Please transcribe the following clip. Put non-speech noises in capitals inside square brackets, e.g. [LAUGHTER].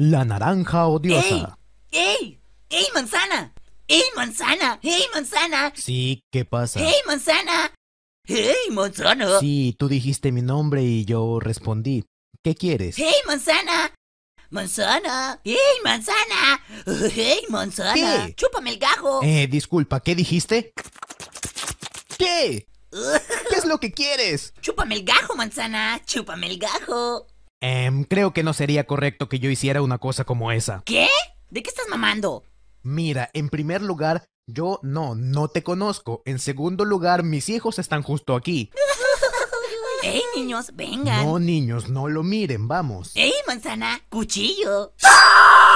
La naranja odiosa. ¡Ey! ¡Ey! manzana! ¡Ey, manzana! ¡Ey, manzana! Sí, ¿qué pasa? ¡Ey, manzana! ¡Ey, manzana! Sí, tú dijiste mi nombre y yo respondí. ¿Qué quieres? ¡Ey, manzana! ¡Manzana! ¡Ey, manzana! ¡Ey, manzana! ¿Qué? ¡Chúpame el gajo! Eh, disculpa, ¿qué dijiste? ¿Qué? [LAUGHS] ¿Qué es lo que quieres? ¡Chúpame el gajo, manzana! ¡Chúpame el gajo! Em, creo que no sería correcto que yo hiciera una cosa como esa. ¿Qué? ¿De qué estás mamando? Mira, en primer lugar, yo no, no te conozco. En segundo lugar, mis hijos están justo aquí. [LAUGHS] ¡Ey, niños, vengan! No, niños, no lo miren, vamos. ¡Ey, manzana! ¡Cuchillo! ¡Ah!